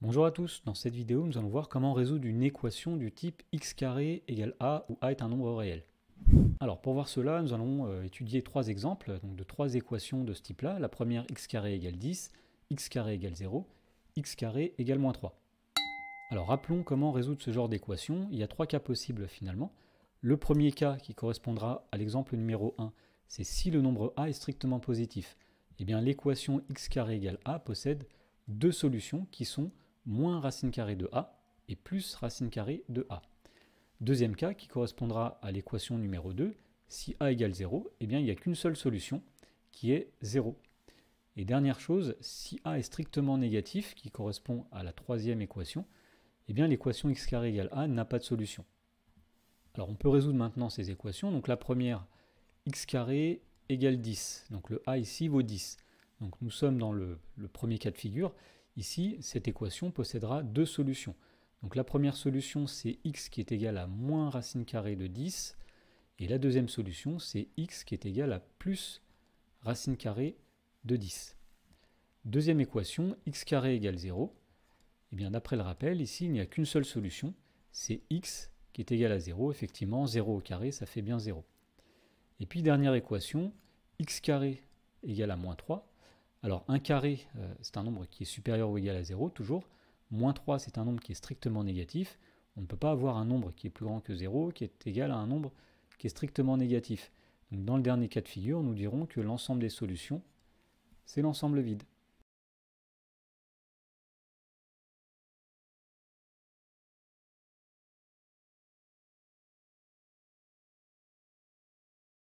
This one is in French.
Bonjour à tous, dans cette vidéo nous allons voir comment résoudre une équation du type x égale a où a est un nombre réel. Alors pour voir cela, nous allons euh, étudier trois exemples donc de trois équations de ce type-là. La première x égale 10, x égale 0, x égale moins 3. Alors rappelons comment résoudre ce genre d'équation. Il y a trois cas possibles finalement. Le premier cas qui correspondra à l'exemple numéro 1, c'est si le nombre a est strictement positif. Eh bien l'équation x égale a possède deux solutions qui sont moins racine carrée de a et plus racine carrée de a. Deuxième cas qui correspondra à l'équation numéro 2, si a égale 0, eh bien il n'y a qu'une seule solution qui est 0. Et dernière chose, si a est strictement négatif, qui correspond à la troisième équation, eh bien l'équation x carré égale a n'a pas de solution. Alors on peut résoudre maintenant ces équations. Donc la première, x carré égale 10. Donc le a ici vaut 10. Donc nous sommes dans le premier cas de figure. Ici, cette équation possédera deux solutions. Donc la première solution, c'est x qui est égal à moins racine carrée de 10. Et la deuxième solution, c'est x qui est égal à plus racine carrée de 10. Deuxième équation, x carré égale 0. Et eh bien d'après le rappel, ici, il n'y a qu'une seule solution. C'est x qui est égal à 0. Effectivement, 0 au carré, ça fait bien 0. Et puis dernière équation, x carré égale à moins 3. Alors un carré, euh, c'est un nombre qui est supérieur ou égal à 0, toujours. Moins 3, c'est un nombre qui est strictement négatif. On ne peut pas avoir un nombre qui est plus grand que 0, qui est égal à un nombre qui est strictement négatif. dans le dernier cas de figure, nous dirons que l'ensemble des solutions, c'est l'ensemble vide.